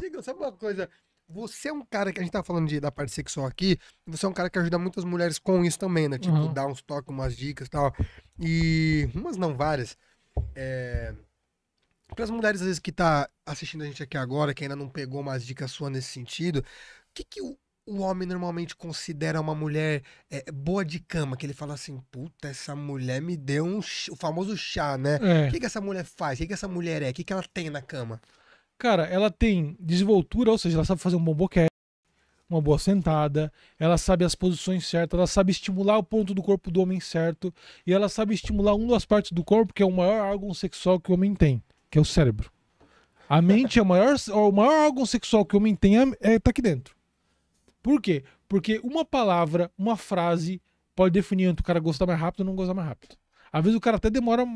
diga sabe uma coisa? Você é um cara que a gente tá falando de, da parte sexual aqui, você é um cara que ajuda muitas mulheres com isso também, né? Tipo, uhum. uns toques, umas dicas e tal. E umas não várias. É... Para as mulheres, às vezes, que tá assistindo a gente aqui agora, que ainda não pegou umas dicas suas nesse sentido, o que, que o, o homem normalmente considera uma mulher é, boa de cama, que ele fala assim, puta, essa mulher me deu um o famoso chá, né? É. O é. que, que essa mulher faz? O que, que essa mulher é? O que, que ela tem na cama? Cara, ela tem desenvoltura, ou seja, ela sabe fazer um bom boquete, uma boa sentada, ela sabe as posições certas, ela sabe estimular o ponto do corpo do homem certo, e ela sabe estimular uma das partes do corpo que é o maior órgão sexual que o homem tem, que é o cérebro. A mente é o maior, o maior órgão sexual que o homem tem, é, é tá aqui dentro. Por quê? Porque uma palavra, uma frase, pode definir entre o cara gostar mais rápido ou não gozar mais rápido. Às vezes o cara até demora a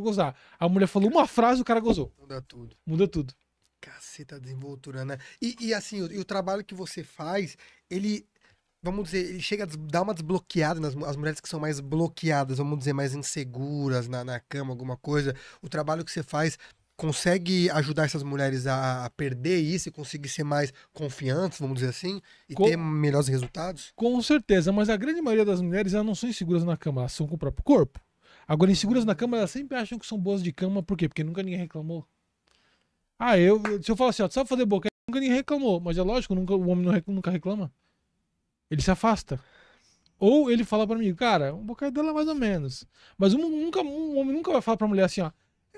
gozar. A mulher falou uma frase, e o cara gozou. Muda tudo. Muda tudo. Caceta desenvoltura, né? E, e assim, o, e o trabalho que você faz, ele vamos dizer, ele chega a dar uma desbloqueada nas as mulheres que são mais bloqueadas, vamos dizer, mais inseguras na, na cama, alguma coisa. O trabalho que você faz consegue ajudar essas mulheres a, a perder isso e conseguir ser mais confiantes, vamos dizer assim, e com, ter melhores resultados? Com certeza, mas a grande maioria das mulheres elas não são inseguras na cama, elas são com o próprio corpo. Agora, inseguras na cama, elas sempre acham que são boas de cama, por quê? Porque nunca ninguém reclamou. Ah, eu, se eu falar assim, ó, tu sabe fazer boquete, nunca nem reclamou. Mas é lógico, nunca, o homem não, nunca reclama. Ele se afasta. Ou ele fala para mim, cara, um bocado dela é mais ou menos. Mas um, nunca, um homem nunca vai falar pra mulher assim, ó,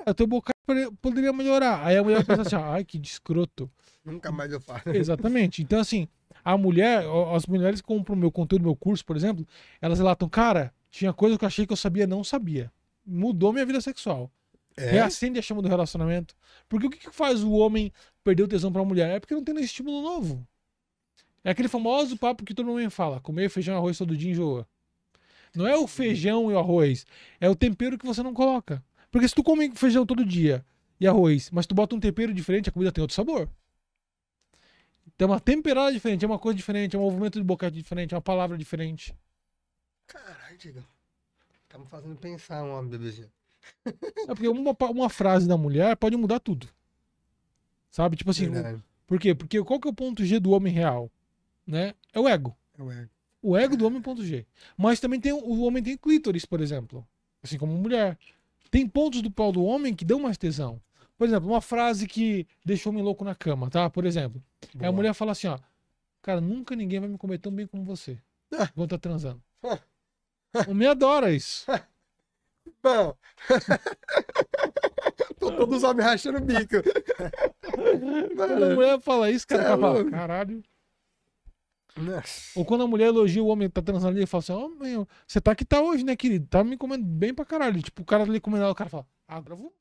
é, teu boca poderia melhorar. Aí a mulher pensa assim, ai, que descroto. Nunca mais eu falo. Exatamente. Então, assim, a mulher, as mulheres que compram meu conteúdo, meu curso, por exemplo, elas relatam, cara, tinha coisa que eu achei que eu sabia, não sabia. Mudou minha vida sexual. É? Reacende a chama do relacionamento. Porque o que, que faz o homem perder o tesão para a mulher? É porque não tem nenhum estímulo novo. É aquele famoso papo que todo mundo fala: comer feijão e arroz todo dia enjoa. Não é o feijão e o arroz, é o tempero que você não coloca. Porque se tu come feijão todo dia e arroz, mas tu bota um tempero diferente, a comida tem outro sabor. tem uma temperada diferente, é uma coisa diferente, é um movimento de boquete diferente, é uma palavra diferente. Caralho, Diego. Tá me fazendo pensar um homem, bebezinho. É porque uma, uma frase da mulher pode mudar tudo. Sabe? Tipo assim. Verdade. Por quê? Porque qual que é o ponto G do homem real? Né? É o ego. É o ego. O ego do homem é ponto G. Mas também tem o homem tem clítoris, por exemplo. Assim como mulher. Tem pontos do pau do homem que dão mais tesão. Por exemplo, uma frase que deixou me louco na cama, tá? Por exemplo. Boa. Aí a mulher fala assim, ó. Cara, nunca ninguém vai me comer tão bem como você. Enquanto tá transando. O homem adora isso. Pão. Tô todos homens rachando o bico. Quando a mulher fala isso, cara, cara fala, é caralho. Ou quando a mulher elogia o homem que tá transando ali, fala assim: Ó, oh, meu, você tá que tá hoje, né, querido? Tá me comendo bem pra caralho. Tipo, o cara ali comendo, o cara fala: ah, Agora vou